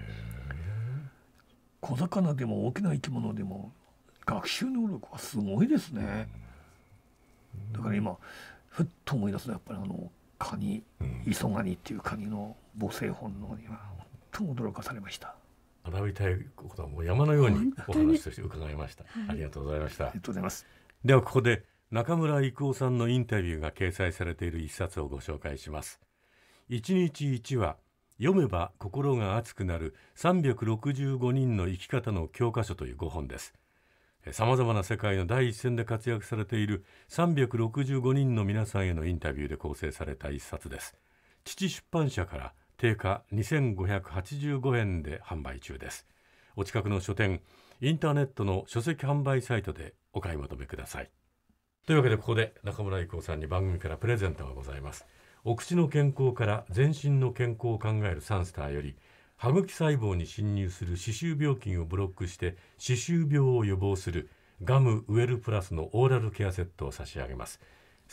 小魚でも大きな生き物でも学習能力はすごいですね。だから今ふっと思い出すのはやっぱりあのカニ、磯ガニっていうカニの母性本能には本当に驚かされました。学びたいことはもう山のようにお話として伺いました。ありがとうございました。ありがとうございます。ではここで中村郁夫さんのインタビューが掲載されている一冊をご紹介します。一日一話読めば心が熱くなる365人の生き方の教科書という5本です。さまざまな世界の第一線で活躍されている365人の皆さんへのインタビューで構成された一冊です父出版社から定価2585円で販売中ですお近くの書店インターネットの書籍販売サイトでお買い求めくださいというわけでここで中村郁夫さんに番組からプレゼントがございますお口の健康から全身の健康を考えるサンスターより「歯茎細胞に侵入する歯周病菌をブロックして歯周病を予防するガムウェルプラスのオーラルケアセットを差し上げます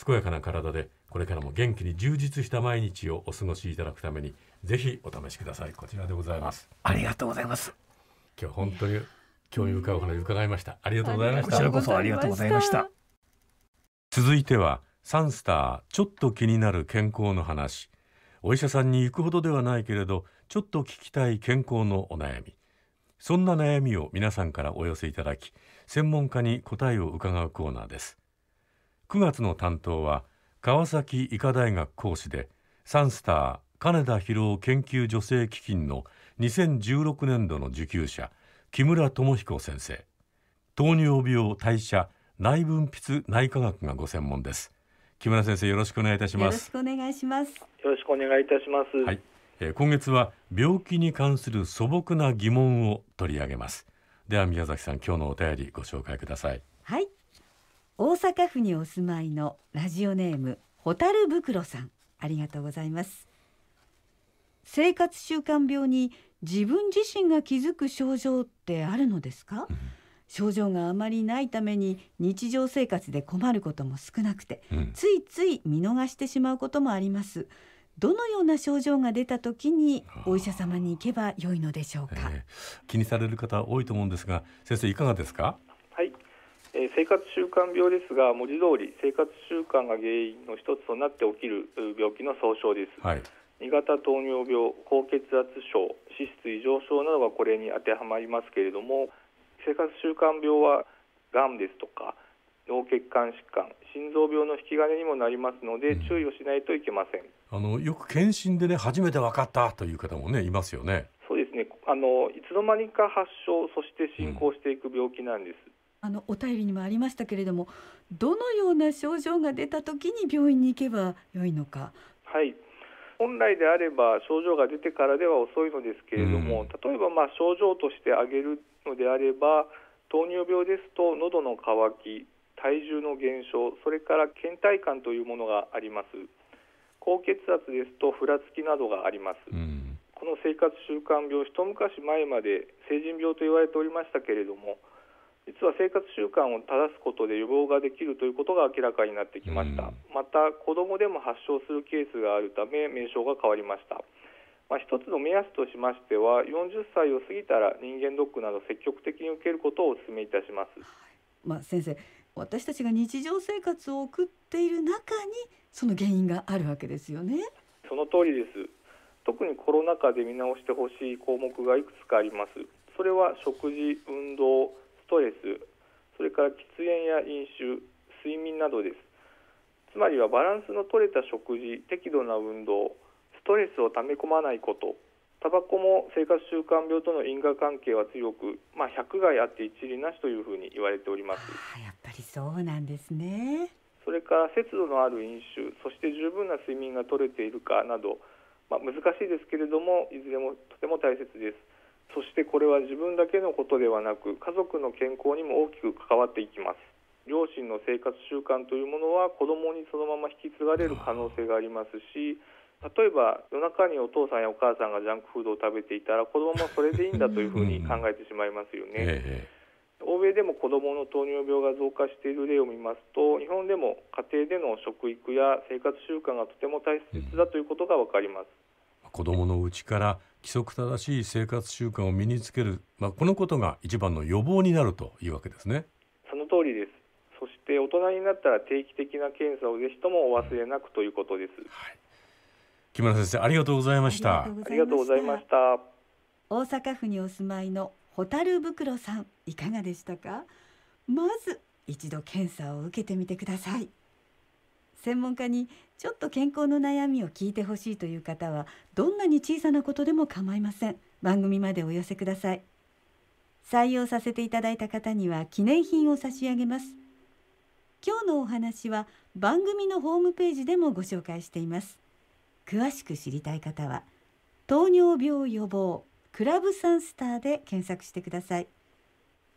健やかな体でこれからも元気に充実した毎日をお過ごしいただくためにぜひお試しくださいこちらでございますありがとうございます今日本当に興味深いお話を伺いましたありがとうございましたこちらこそありがとうございました続いてはサンスターちょっと気になる健康の話お医者さんに行くほどではないけれどちょっと聞きたい健康のお悩みそんな悩みを皆さんからお寄せいただき専門家に答えを伺うコーナーです9月の担当は川崎医科大学講師でサンスター金田博夫研究助成基金の2016年度の受給者木村智彦先生糖尿病代謝内分泌内科学がご専門です木村先生よろしくお願いいたしますよろしくお願いしますよろしくお願いいたしますはいえー、今月は病気に関する素朴な疑問を取り上げますでは宮崎さん今日のお便りご紹介くださいはい大阪府にお住まいのラジオネーム蛍袋さんありがとうございます生活習慣病に自分自身が気づく症状ってあるのですか、うん、症状があまりないために日常生活で困ることも少なくて、うん、ついつい見逃してしまうこともありますどのような症状が出た時にお医者様に行けば良いのでしょうか、えー、気にされる方多いと思うんですが先生いかがですかはい、えー、生活習慣病ですが文字通り生活習慣が原因の一つとなって起きる病気の総称です、はい、2型糖尿病高血圧症脂質異常症などがこれに当てはまりますけれども生活習慣病はがんですとか脳血管疾患心臓病の引き金にもなりますので注意をしないといけません、うんあのよく検診でね初めて分かったという方もねいますよね。そうですね。あのいつの間にか発症そして進行していく病気なんです。うん、あのお便りにもありましたけれども、どのような症状が出た時に病院に行けば良いのか。はい。本来であれば症状が出てからでは遅いのですけれども、うん、例えばまあ症状として挙げるのであれば糖尿病ですと喉の渇き体重の減少それから倦怠感というものがあります。高血圧ですとふらつきなどがあります、うん、この生活習慣病一昔前まで成人病と言われておりましたけれども実は生活習慣を正すことで予防ができるということが明らかになってきました、うん、また子どもでも発症するケースがあるため名称が変わりました、まあ、一つの目安としましては40歳を過ぎたら人間ドックなど積極的に受けることをお勧めいたします、まあ、先生私たちが日常生活を送っている中にその原因があるわけですよね。その通りです特にコロナ禍で見直してほしい項目がいくつかありますそれは食事運動ストレスそれから喫煙や飲酒睡眠などですつまりはバランスの取れた食事適度な運動ストレスをため込まないことタバコも生活習慣病との因果関係は強く、まあ、百害あって一理なしというふうに言われておりますやっぱりそうなんですねそれから節度のある飲酒そして十分な睡眠が取れているかなど、まあ、難しいですけれどもいずれもとても大切ですそしてこれは自分だけのことではなく家族の健康にも大きく関わっていきます両親の生活習慣というものは子どもにそのまま引き継がれる可能性がありますし例えば夜中にお父さんやお母さんがジャンクフードを食べていたら子どももそれでいいんだというふうに考えてしまいますよね。ええ欧米でも子どもの糖尿病が増加している例を見ますと日本でも家庭での食育や生活習慣がとても大切だということが分かります、うん、子どものうちから規則正しい生活習慣を身につける、まあ、このことが一番の予防になるというわけですねその通りですそして大人になったら定期的な検査をぜひともお忘れなくということです、はい、木村先生ありがとうございましたありがとうございました大阪府にお住まいの蛍袋さんいかがでしたかまず一度検査を受けてみてください専門家にちょっと健康の悩みを聞いてほしいという方はどんなに小さなことでも構いません番組までお寄せください採用させていただいた方には記念品を差し上げます今日のお話は番組のホームページでもご紹介しています詳しく知りたい方は糖尿病予防クラブサンスターで検索してください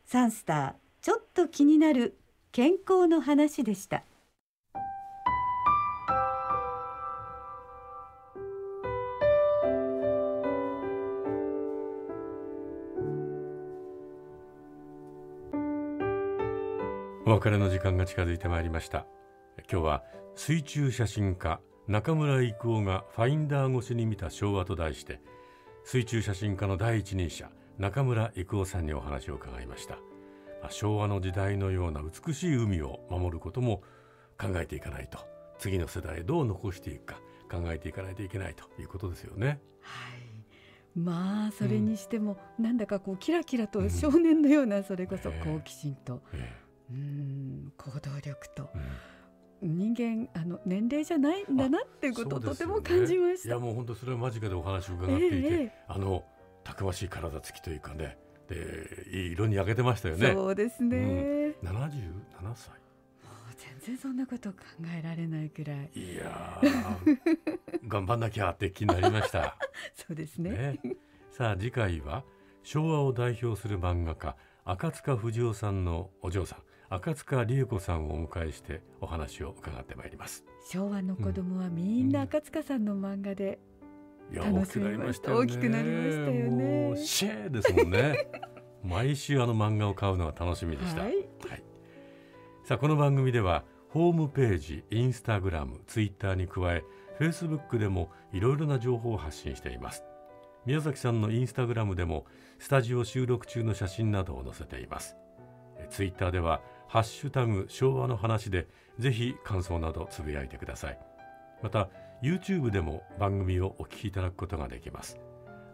サンスターちょっと気になる健康の話でしたお別れの時間が近づいてまいりました今日は水中写真家中村郁夫がファインダー越しに見た昭和と題して水中写真家の第一人者中村郁夫さんにお話を伺いました、まあ、昭和の時代のような美しい海を守ることも考えていかないと次の世代へどう残していくか考えていかないといけないということですよね。はいまあそれにしても、なんだかこうキラキラと少年のような、それこそ好奇心と、うん行動力と。うん人間あの年齢じゃないんだなっていうことを、とても感じましたいやもう本当それは間近でお話を伺っていて、えー、あのたくましい体つきというかねでいい色に焼けてましたよねそうですね、うん、77歳全然そんなこと考えられないくらいいや 頑張んなきゃって気になりました そうですね、ね、さあ次回は昭和を代表する漫画家赤塚不二夫さんのお嬢さん赤塚理子さんをお迎えしてお話を伺ってまいります昭和の子供はみんな赤塚さんの漫画で楽しみました、うん、大きくなりましたよねシェーですもんね 毎週あの漫画を買うのは楽しみでした、はい、はい、さあこの番組ではホームページインスタグラムツイッターに加えフェイスブックでもいろいろな情報を発信しています宮崎さんのインスタグラムでもスタジオ収録中の写真などを載せていますツイッターではハッシュタグ昭和の話でぜひ感想などつぶやいてくださいまた YouTube でも番組をお聞きいただくことができます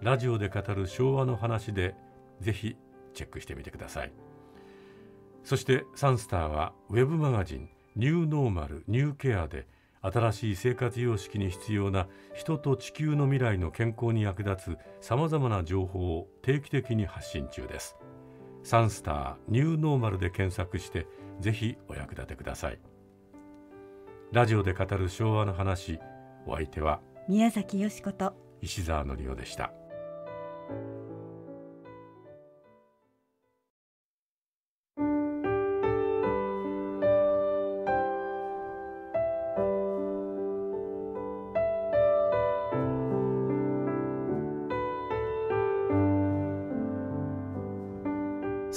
ラジオで語る昭和の話でぜひチェックしてみてくださいそしてサンスターはウェブマガジンニューノーマルニューケアで新しい生活様式に必要な人と地球の未来の健康に役立つさまざまな情報を定期的に発信中ですサンスターニューノーマルで検索してぜひお役立てくださいラジオで語る昭和の話お相手は宮崎よしこと石澤のりおでした。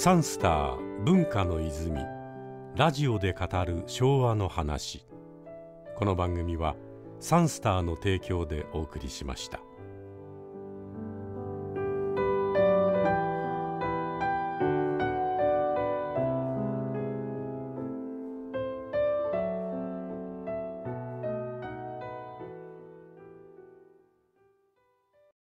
サンスター文化の泉ラジオで語る昭和の話この番組はサンスターの提供でお送りしました。